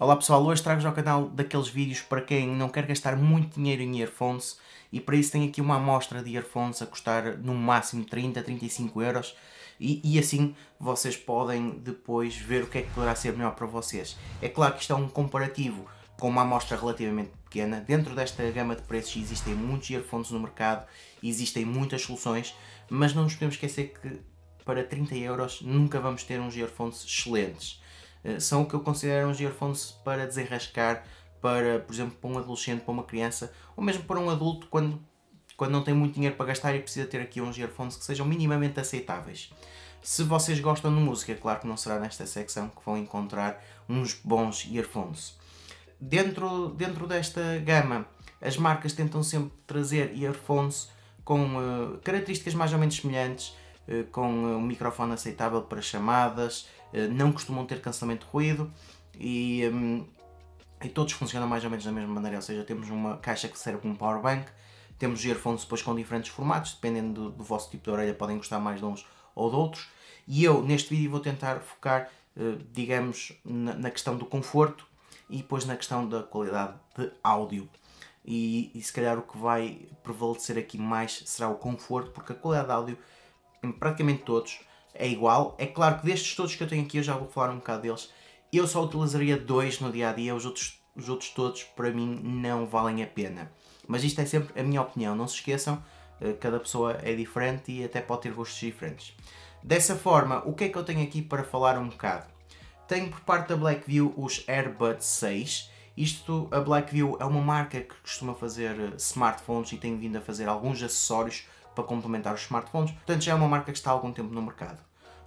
Olá pessoal, hoje trago-vos ao canal daqueles vídeos para quem não quer gastar muito dinheiro em earphones e para isso tenho aqui uma amostra de earphones a custar no máximo 30, 35 euros e, e, assim vocês podem depois ver o que é que poderá ser melhor para vocês. É claro que isto é um comparativo com uma amostra relativamente pequena. Dentro desta gama de preços existem muitos earphones no mercado, existem muitas soluções, mas não nos podemos esquecer que para 30 euros nunca vamos ter uns earphones excelentes. Eh, são o que eu considero uns earphones para desenrascar para, por exemplo, para um adolescente, para uma criança, ou mesmo para um adulto quando, quando não tem muito dinheiro para gastar e precisa ter aqui uns earphones que sejam minimamente aceitáveis. Se vocês gostam de música, claro que não será nesta secção que vão encontrar uns bons earphones. Dentro, dentro desta gama, as marcas tentam sempre trazer earphones com uh, características mais ou menos semelhantes, uh, com um microfone aceitável para chamadas, eh, não costumam ter cancelamento de ruído e, um, e todos funcionam mais ou menos da mesma maneira, ou seja, temos uma caixa que serve como power bank, temos earphones depois com diferentes formatos, dependendo do, do vosso tipo de orelha, podem gostar mais de uns ou de outros. E eu, neste vídeo, vou tentar focar, eh, digamos, na, na questão do conforto e depois na questão da qualidade de áudio. E, e, se calhar o que vai prevalecer aqui mais será o conforto, porque a qualidade de áudio, em praticamente todos, é igual. É claro que destes todos que eu tenho aqui, eu já vou falar um bocado deles, eu só utilizaria dois no dia a dia, os outros, os outros todos para mim não valem a pena. Mas isto é sempre a minha opinião, não se esqueçam, eh, cada pessoa é diferente e até pode ter gostos diferentes. Dessa forma, o que é que eu tenho aqui para falar um bocado? Tenho por parte da Blackview os AirBuds 6. Isto, a Blackview é uma marca que costuma fazer eh, smartphones e tem vindo a fazer alguns acessórios para complementar os smartphones, portanto já é uma marca que está há algum tempo no mercado.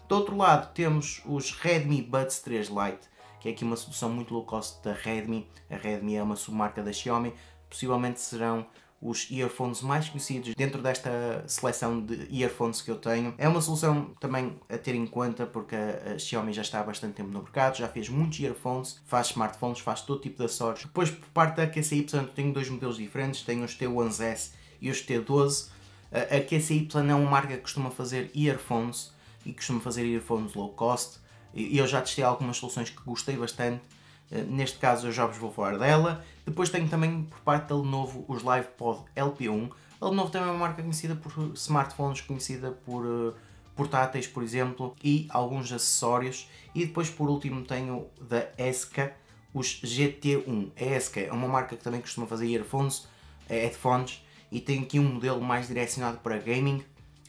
Do outro lado temos os Redmi Buds 3 Lite, que é aqui uma solução muito low cost da Redmi. A Redmi é uma submarca da Xiaomi, possivelmente serão os earphones mais conhecidos dentro desta seleção de earphones que eu tenho. É uma solução também a ter em conta porque a Xiaomi já está há bastante tempo no mercado, já fez muitos earphones, faz smartphones, faz todo tipo de acessórios. Depois por parte da QCY portanto tenho dois modelos diferentes, tenho os T1S e os T12 a QCY é uma marca que costuma fazer earphones e costuma fazer earphones low cost. E eu já testei algumas soluções que gostei bastante. Eh, neste caso eu já vos vou falar dela. Depois tenho também por parte da Lenovo os LivePod LP1. A Lenovo também é uma marca conhecida por smartphones, conhecida por eh, portáteis, por exemplo, e alguns acessórios. E depois por último tenho da ESCA os GT1. A ESCA é uma marca que também costuma fazer earphones, eh, headphones, e tem aqui um modelo mais direcionado para gaming.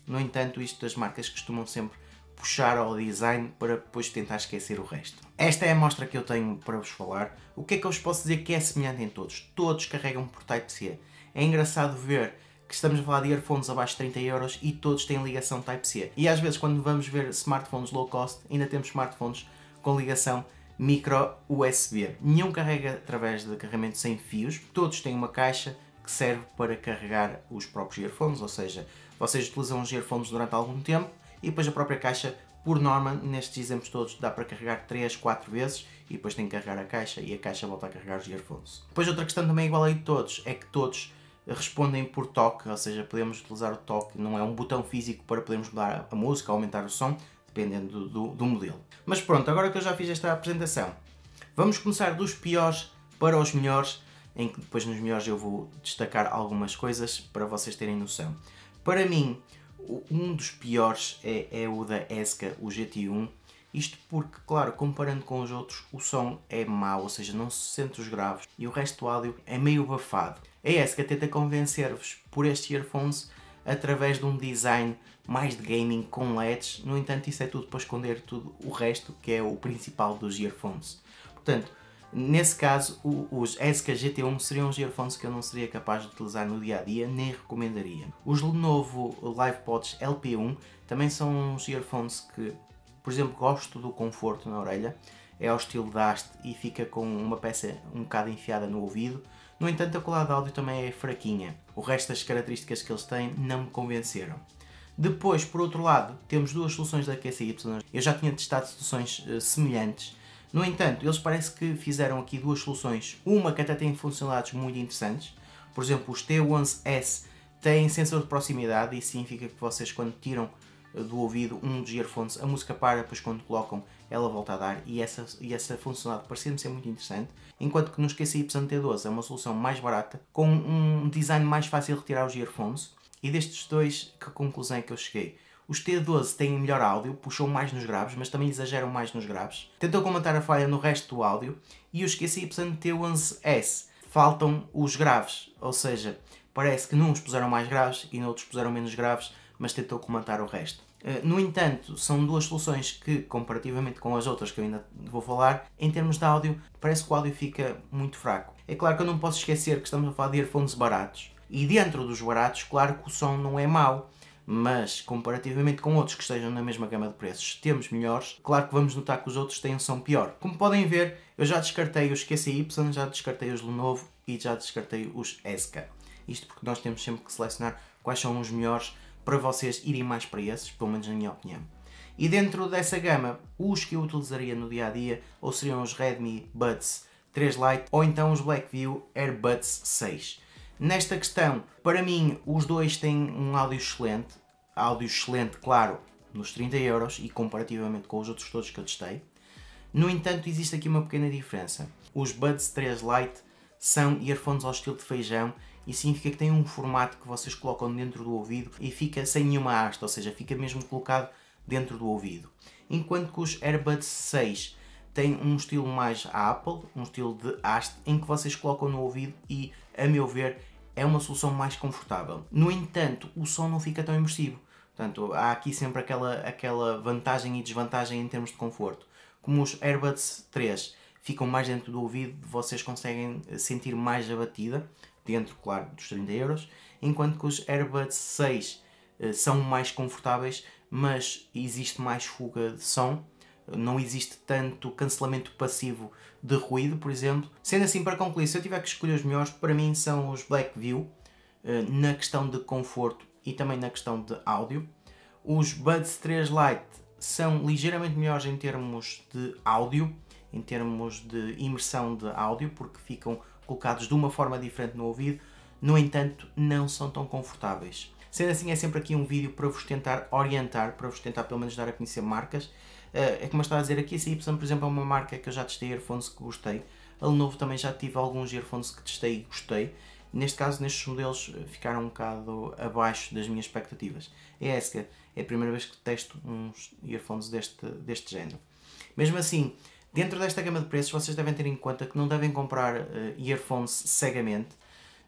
No entanto, isto as marcas costumam sempre puxar ao design para depois tentar esquecer o resto. Esta é a amostra que eu tenho para vos falar. O que é que eu vos posso dizer que é semelhante em todos? Todos carregam por Type-C. É engraçado ver que estamos a falar de earphones abaixo de 30 euros e todos têm ligação Type-C. E às vezes quando vamos ver smartphones low cost, ainda temos smartphones com ligação micro USB. Nenhum carrega através de carregamento sem fios, todos têm uma caixa que serve para carregar os próprios earphones, ou seja, vocês utilizam os earphones durante algum tempo e depois a própria caixa, por norma, nestes exemplos todos dá para carregar 3, 4 vezes e depois tem que carregar a caixa e a caixa volta a carregar os earphones. Depois outra questão também é igual aí de todos, é que todos respondem por toque, ou seja, podemos utilizar o toque, não é um botão físico para podermos mudar a música, aumentar o som, dependendo do, do, do modelo. Mas pronto, agora que eu já fiz esta apresentação, vamos começar dos piores para os melhores em que depois nos melhores eu vou destacar algumas coisas para vocês terem noção. Para mim, um dos piores é, é o da ESCA, o GT1, isto porque, claro, comparando com os outros, o som é mau, ou seja, não se sente os graves e o resto do áudio é meio bafado. A ESCA tenta convencer-vos por estes earphones através de um design mais de gaming com LEDs, no entanto, isso é tudo para esconder tudo o resto que é o principal dos earphones. Portanto, Nesse caso, os SKGT1 seriam os earphones que eu não seria capaz de utilizar no dia a dia, nem recomendaria. Os Lenovo LivePods LP1 também são uns earphones que, por exemplo, gosto do conforto na orelha, é ao estilo Dast e fica com uma peça um bocado enfiada no ouvido. No entanto, a qualidade de áudio também é fraquinha. O resto das características que eles têm não me convenceram. Depois, por outro lado, temos duas soluções da QCY. Eu já tinha testado soluções uh, semelhantes no entanto, eles parece que fizeram aqui duas soluções. Uma que até tem funcionalidades muito interessantes. Por exemplo, os T11S têm sensor de proximidade e significa que vocês quando tiram eh, do ouvido um dos earphones, a música para, depois quando colocam ela volta a dar e essa, e essa funcionalidade parecia-me ser muito interessante. Enquanto que no esqueci T12 é uma solução mais barata, com um design mais fácil de retirar os earphones. E destes dois, que conclusão é que eu cheguei? Os T12 têm melhor áudio, puxam mais nos graves, mas também exageram mais nos graves. Tentou comentar a falha no resto do áudio e os QCYT11S faltam os graves, ou seja, parece que num puseram mais graves e noutros puseram menos graves, mas tentou comentar o resto. Eh, no entanto, são duas soluções que, comparativamente com as outras que eu ainda vou falar, em termos de áudio, parece que o áudio fica muito fraco. É claro que eu não posso esquecer que estamos a falar de earphones baratos, e dentro dos baratos, claro que o som não é mau, mas comparativamente com outros que estejam na mesma gama de preços, temos melhores, claro que vamos notar que os outros têm som pior. Como podem ver, eu já descartei os QCY, já descartei os Lenovo e já descartei os SK. Isto porque nós temos sempre que selecionar quais são os melhores para vocês irem mais para esses, pelo menos na minha opinião. E dentro dessa gama, os que eu utilizaria no dia a dia ou seriam os Redmi Buds 3 Lite ou então os Blackview Air buds 6. Nesta questão, para mim, os dois têm um áudio excelente. Áudio excelente, claro, nos 30 euros e comparativamente com os outros todos que eu testei. No entanto, existe aqui uma pequena diferença. Os Buds 3 Lite são earphones ao estilo de feijão e significa que tem um formato que vocês colocam dentro do ouvido e fica sem nenhuma haste, ou seja, fica mesmo colocado dentro do ouvido. Enquanto que os AirBuds 6 têm um estilo mais Apple, um estilo de haste, em que vocês colocam no ouvido e a meu ver, é uma solução mais confortável. No entanto, o som não fica tão imersivo. Portanto, há aqui sempre aquela, aquela vantagem e desvantagem em termos de conforto. Como os AirBuds 3 ficam mais dentro do ouvido, vocês conseguem eh, sentir mais a batida, dentro, claro, dos 30 euros, enquanto que os AirBuds 6 eh, são mais confortáveis, mas existe mais fuga de som não existe tanto cancelamento passivo de ruído, por exemplo. Sendo assim, para concluir, se eu tiver que escolher os melhores, para mim são os Blackview, eh, na questão de conforto e também na questão de áudio. Os Buds 3 Lite são ligeiramente melhores em termos de áudio, em termos de imersão de áudio, porque ficam colocados de uma forma diferente no ouvido, no entanto, não são tão confortáveis. Sendo assim, é sempre aqui um vídeo para vos tentar orientar, para vos tentar pelo menos dar a conhecer marcas. Eh, é como eu estava a dizer aqui, a CY, por exemplo, é uma marca que eu já testei earphones que gostei. A Lenovo também já tive alguns earphones que testei e gostei. Neste caso, nestes modelos eh, ficaram um bocado abaixo das minhas expectativas. É essa, é a primeira vez que testo uns earphones deste, deste género. Mesmo assim, dentro desta gama de preços, vocês devem ter em conta que não devem comprar uh, eh, earphones cegamente,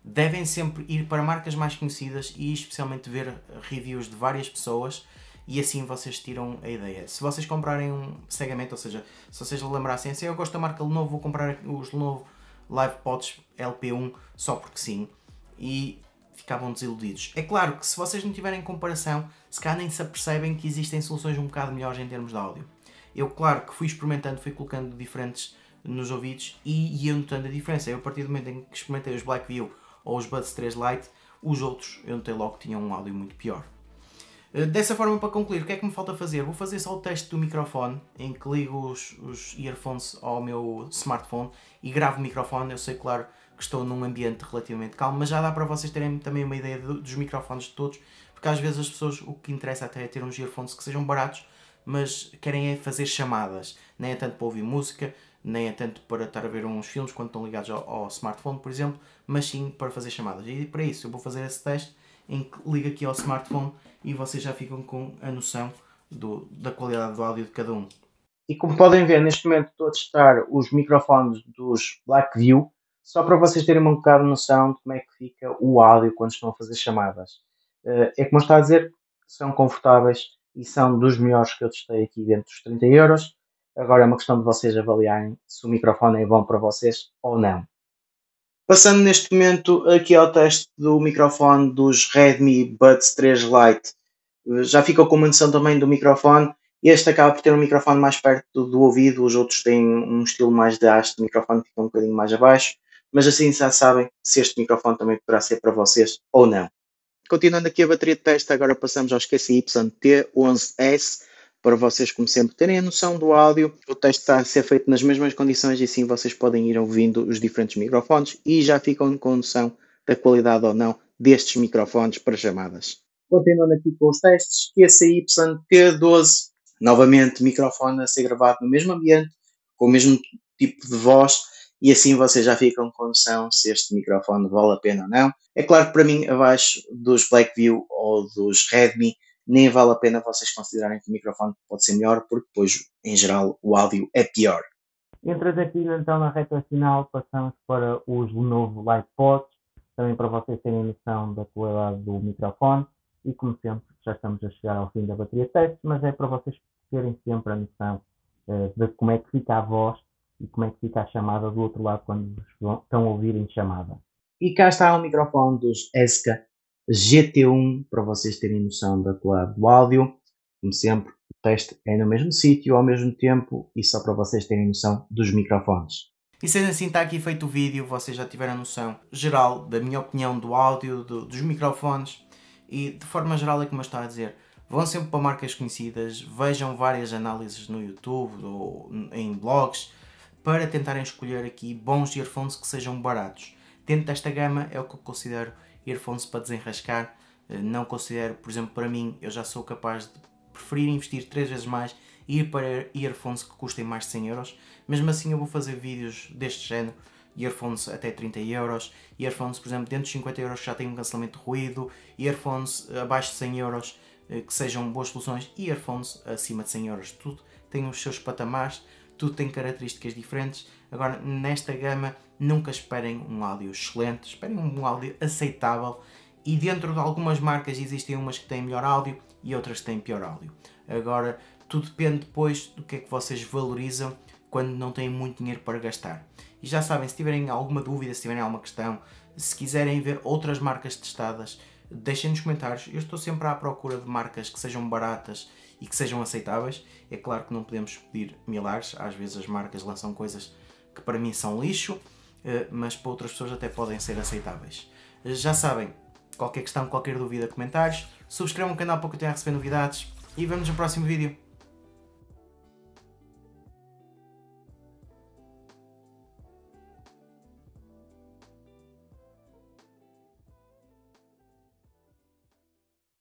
devem sempre ir para marcas mais conhecidas e especialmente ver reviews de várias pessoas e assim vocês tiram a ideia. Se vocês comprarem um cegamente, ou seja, se vocês lembrassem assim, eu gosto da marca Lenovo, vou comprar os Lenovo LivePods LP1 só porque sim, e ficavam desiludidos. É claro que se vocês não tiverem comparação, se calhar nem se apercebem que existem soluções um bocado melhores em termos de áudio. Eu, claro que fui experimentando, fui colocando diferentes nos ouvidos e ia notando a diferença. Eu, a partir do momento em que experimentei os Blackview ou os Buds 3 Lite, os outros eu notei logo que tinham um áudio muito pior. Eh, dessa forma, para concluir, o que é que me falta fazer? Vou fazer só o teste do microfone, em que ligo os, os earphones ao meu smartphone e gravo o microfone. Eu sei, claro, que estou num ambiente relativamente calmo, mas já dá para vocês terem também uma ideia dos microfones de todos, porque às vezes as pessoas o que interessa até é ter uns earphones que sejam baratos, mas querem é fazer chamadas, nem é tanto para ouvir música, nem é tanto para estar a ver uns filmes quando estão ligados ao, ao smartphone, por exemplo, mas sim para fazer chamadas. E para isso eu vou fazer esse teste em que ligo aqui ao smartphone e vocês já ficam com a noção do, da qualidade do áudio de cada um. E como podem ver, neste momento estou a testar os microfones dos Blackview, só para vocês terem um bocado de noção de como é que fica o áudio quando estão a fazer chamadas. Eh, é como está a dizer, são confortáveis e são dos melhores que eu testei aqui dentro dos 30 euros. Agora é uma questão de vocês avaliarem se o microfone é bom para vocês ou não. Passando neste momento aqui ao teste do microfone dos Redmi Buds 3 Lite. Eh, já ficou com uma noção também do microfone. Este acaba por ter um microfone mais perto do ouvido, os outros têm um estilo mais de haste, o microfone fica um bocadinho mais abaixo, mas assim já sabem se este microfone também poderá ser para vocês ou não. Continuando aqui a bateria de teste, agora passamos ao QCY T11S para vocês, como sempre, terem a noção do áudio. O teste está a ser feito nas mesmas condições e assim vocês podem ir ouvindo os diferentes microfones e já ficam com noção da qualidade ou não destes microfones para chamadas. Continuando aqui com os testes, QCY T12, novamente microfone a ser gravado no mesmo ambiente, com o mesmo tipo de voz e assim vocês já ficam com noção se este microfone vale a pena ou não. É claro que para mim, abaixo dos Blackview ou dos Redmi, nem vale a pena vocês considerarem que o microfone pode ser melhor, porque depois, em geral, o áudio é pior. Entrando aqui então na reta final, passamos para os Lenovo LivePods, também para vocês terem noção da qualidade do microfone. E como sempre, já estamos a chegar ao fim da bateria teste, mas é para vocês terem sempre a noção uh, de como é que fica a voz e como é que fica a chamada do outro lado quando estão a ouvirem chamada. E cá está o microfone dos SK GT1 para vocês terem noção da qualidade do áudio. Como sempre, o teste é no mesmo sítio, ao mesmo tempo e só para vocês terem noção dos microfones. E sendo assim, está aqui feito o vídeo, vocês já tiveram noção geral da minha opinião do áudio, do, dos microfones e de forma geral é como eu estou a dizer. Vão sempre para marcas conhecidas, vejam várias análises no YouTube ou em blogs para tentarem escolher aqui bons earphones que sejam baratos. Dentro desta gama é o que eu considero earphones para desenrascar. Eh, não considero, por exemplo, para mim, eu já sou capaz de preferir investir 3 vezes mais e ir para earphones que custem mais de 100 euros. Mesmo assim, eu vou fazer vídeos deste género, earphones até 30 euros, earphones, por exemplo, dentro de 50 euros já tem um cancelamento de ruído, earphones abaixo de 100 euros eh, que sejam boas soluções e earphones acima de 100 euros. Tudo tem os seus patamares, tudo tem características diferentes. Agora, nesta gama, nunca esperem um áudio excelente, esperem um áudio aceitável e dentro de algumas marcas existem umas que têm melhor áudio e outras que têm pior áudio. Agora, tudo depende depois do que é que vocês valorizam quando não têm muito dinheiro para gastar. E já sabem, se tiverem alguma dúvida, se tiverem alguma questão, se quiserem ver outras marcas testadas, deixem nos comentários. Eu estou sempre à procura de marcas que sejam baratas e que sejam aceitáveis. É claro que não podemos pedir milagres, às vezes as marcas lançam coisas que para mim são lixo, eh, mas para outras pessoas até podem ser aceitáveis. Já sabem, qualquer questão, qualquer dúvida, comentários, subscrevam o canal para continuar a receber novidades e vemos no próximo vídeo.